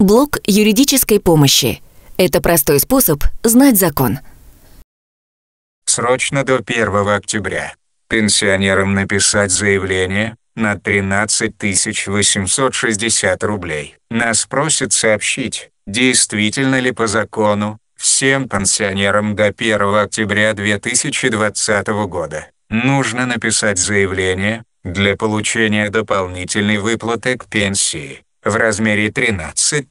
Блок юридической помощи. Это простой способ знать закон. Срочно до 1 октября. Пенсионерам написать заявление на 13 860 рублей. Нас просят сообщить, действительно ли по закону всем пенсионерам до 1 октября 2020 года нужно написать заявление для получения дополнительной выплаты к пенсии в размере 13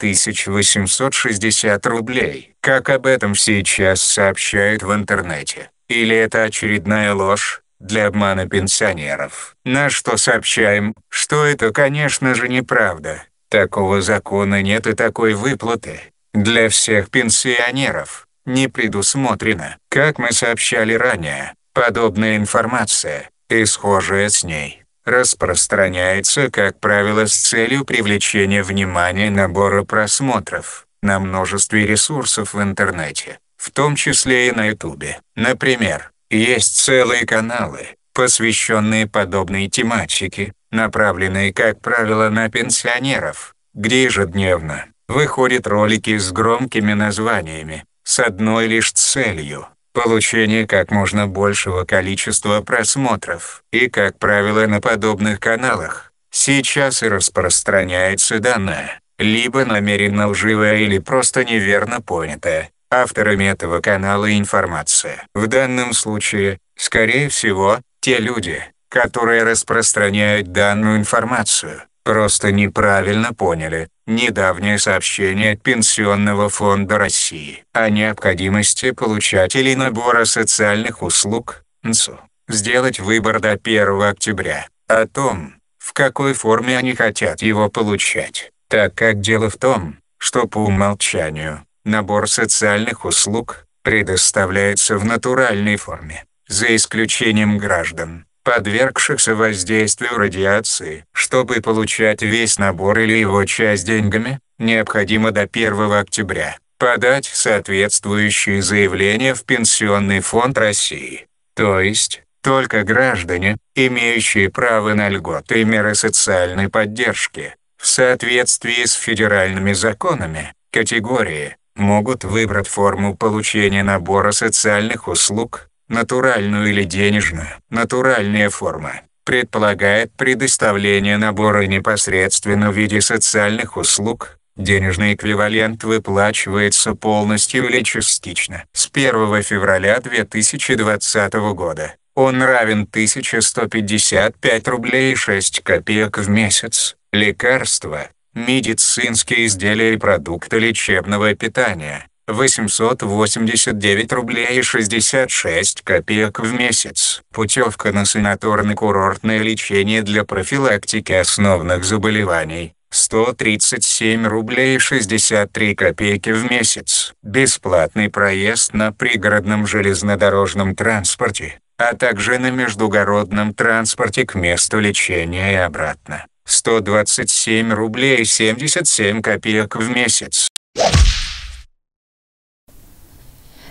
860 рублей, как об этом сейчас сообщают в интернете. Или это очередная ложь для обмана пенсионеров? На что сообщаем, что это, конечно же, неправда. Такого закона нет и такой выплаты. Для всех пенсионеров не предусмотрено. Как мы сообщали ранее, подобная информация и схожая с ней распространяется, как правило, с целью привлечения внимания набора просмотров на множестве ресурсов в интернете, в том числе и на Ютубе. Например, есть целые каналы, посвященные подобной тематике, направленные, как правило, на пенсионеров, где ежедневно выходят ролики с громкими названиями, с одной лишь целью получение как можно большего количества просмотров. И как правило на подобных каналах сейчас и распространяется данное, либо намеренно лживая или просто неверно понятая авторами этого канала информация. В данном случае, скорее всего, те люди, которые распространяют данную информацию, просто неправильно поняли, Недавнее сообщение Пенсионного фонда России о необходимости получателей набора социальных услуг НСУ сделать выбор до 1 октября о том, в какой форме они хотят его получать, так как дело в том, что по умолчанию набор социальных услуг предоставляется в натуральной форме, за исключением граждан, подвергшихся воздействию радиации. Чтобы получать весь набор или его часть деньгами, необходимо до 1 октября подать соответствующие заявления в Пенсионный фонд России. То есть, только граждане, имеющие право на льготы и меры социальной поддержки, в соответствии с федеральными законами, категории, могут выбрать форму получения набора социальных услуг, натуральную или денежную. Натуральная форма предполагает предоставление набора непосредственно в виде социальных услуг, денежный эквивалент выплачивается полностью или частично. С 1 февраля 2020 года он равен 1155 рублей 6 копеек в месяц. Лекарства, медицинские изделия и продукты лечебного питания 889 рублей и 66 копеек в месяц. Путевка на санаторно-курортное лечение для профилактики основных заболеваний. 137 рублей 63 копейки в месяц. Бесплатный проезд на пригородном железнодорожном транспорте, а также на междугородном транспорте к месту лечения и обратно. 127 рублей 77 копеек в месяц.